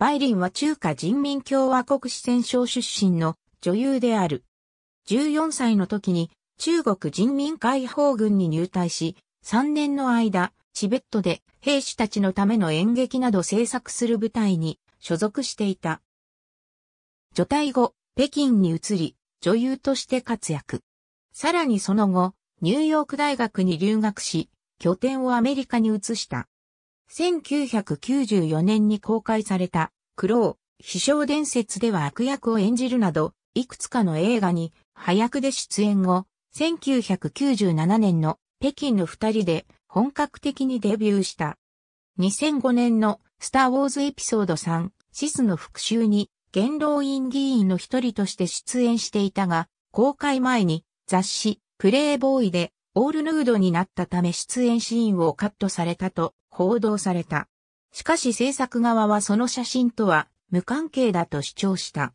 バイリンは中華人民共和国四川省出身の女優である。14歳の時に中国人民解放軍に入隊し、3年の間、チベットで兵士たちのための演劇など制作する部隊に所属していた。除隊後、北京に移り、女優として活躍。さらにその後、ニューヨーク大学に留学し、拠点をアメリカに移した。1994年に公開された、苦労、秘書伝説では悪役を演じるなど、いくつかの映画に、早役で出演後、1997年の北京の二人で本格的にデビューした。2005年のスター・ウォーズエピソード3、シスの復讐に、元老院議員の一人として出演していたが、公開前に雑誌、プレイボーイでオールヌードになったため出演シーンをカットされたと報道された。しかし制作側はその写真とは無関係だと主張した。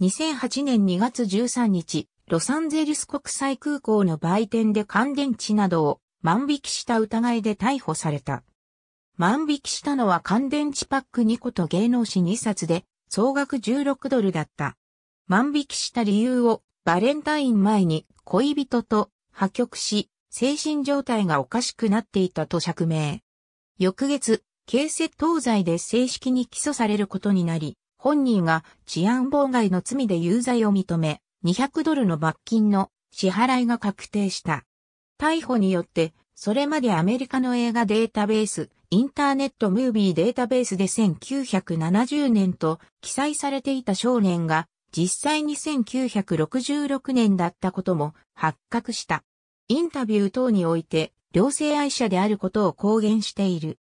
2008年2月13日、ロサンゼルス国際空港の売店で乾電池などを万引きした疑いで逮捕された。万引きしたのは乾電池パック2個と芸能誌2冊で総額16ドルだった。万引きした理由をバレンタイン前に恋人と破局し精神状態がおかしくなっていたと釈明。翌月、形成東西で正式に起訴されることになり、本人が治安妨害の罪で有罪を認め、200ドルの罰金の支払いが確定した。逮捕によって、それまでアメリカの映画データベース、インターネットムービーデータベースで1970年と記載されていた少年が、実際に1966年だったことも発覚した。インタビュー等において、両性愛者であることを公言している。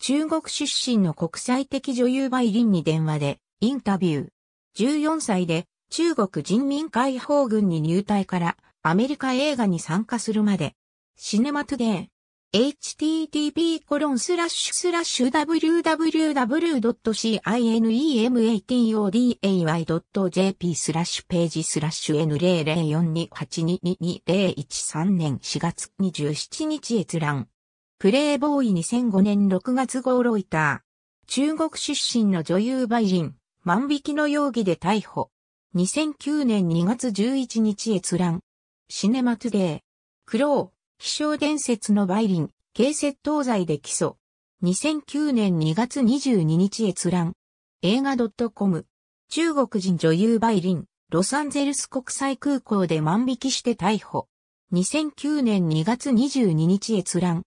中国出身の国際的女優梅林に電話で、インタビュー。14歳で、中国人民解放軍に入隊から、アメリカ映画に参加するまで、シネマトゥデー。http://www.cinematoday.jp スラッシュページスラッシュ N00428222013 年4月27日閲覧。プレイボーイ2005年6月号ロイター。中国出身の女優売人、万引きの容疑で逮捕。2009年2月11日閲覧。シネマトゥデイ。クロー。気象伝説の梅林、軽窃盗罪で起訴。2009年2月22日閲覧。映画 .com。中国人女優梅林、ロサンゼルス国際空港で万引きして逮捕。2009年2月22日閲覧。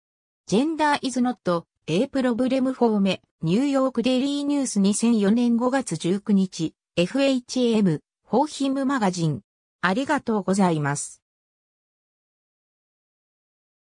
ジェンダーイズノット、A プロブレムフォーメ、ニューヨークデイリーニュース2004年5月19日、FHM、ホーヒムマガジン。ありがとうございます。